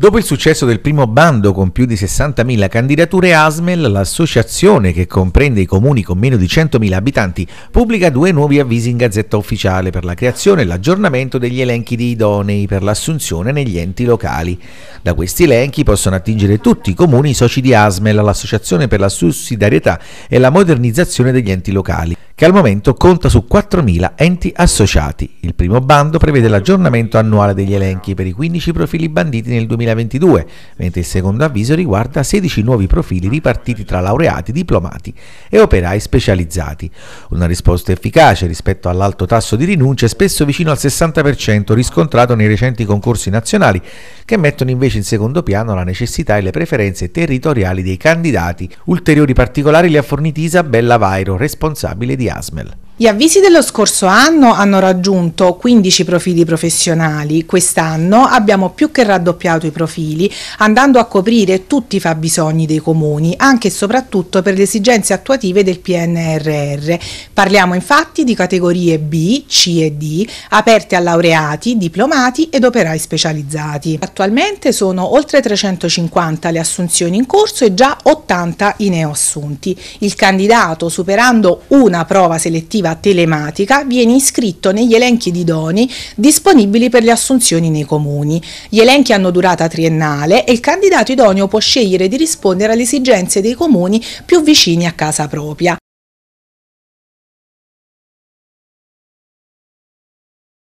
Dopo il successo del primo bando con più di 60.000 candidature ASMEL, l'associazione che comprende i comuni con meno di 100.000 abitanti pubblica due nuovi avvisi in Gazzetta Ufficiale per la creazione e l'aggiornamento degli elenchi di idonei per l'assunzione negli enti locali. Da questi elenchi possono attingere tutti i comuni i soci di ASMEL, l'Associazione per la sussidiarietà e la modernizzazione degli enti locali che al momento conta su 4.000 enti associati. Il primo bando prevede l'aggiornamento annuale degli elenchi per i 15 profili banditi nel 2020 2022, mentre il secondo avviso riguarda 16 nuovi profili ripartiti tra laureati, diplomati e operai specializzati. Una risposta efficace rispetto all'alto tasso di rinunce, spesso vicino al 60% riscontrato nei recenti concorsi nazionali, che mettono invece in secondo piano la necessità e le preferenze territoriali dei candidati. Ulteriori particolari li ha forniti Isabella Vairo, responsabile di ASMEL. Gli avvisi dello scorso anno hanno raggiunto 15 profili professionali, quest'anno abbiamo più che raddoppiato i profili, andando a coprire tutti i fabbisogni dei comuni, anche e soprattutto per le esigenze attuative del PNRR. Parliamo infatti di categorie B, C e D, aperte a laureati, diplomati ed operai specializzati. Attualmente sono oltre 350 le assunzioni in corso e già 80 i neoassunti. Il candidato, superando una prova selettiva direttiva telematica viene iscritto negli elenchi di doni disponibili per le assunzioni nei comuni. Gli elenchi hanno durata triennale e il candidato idoneo può scegliere di rispondere alle esigenze dei comuni più vicini a casa propria.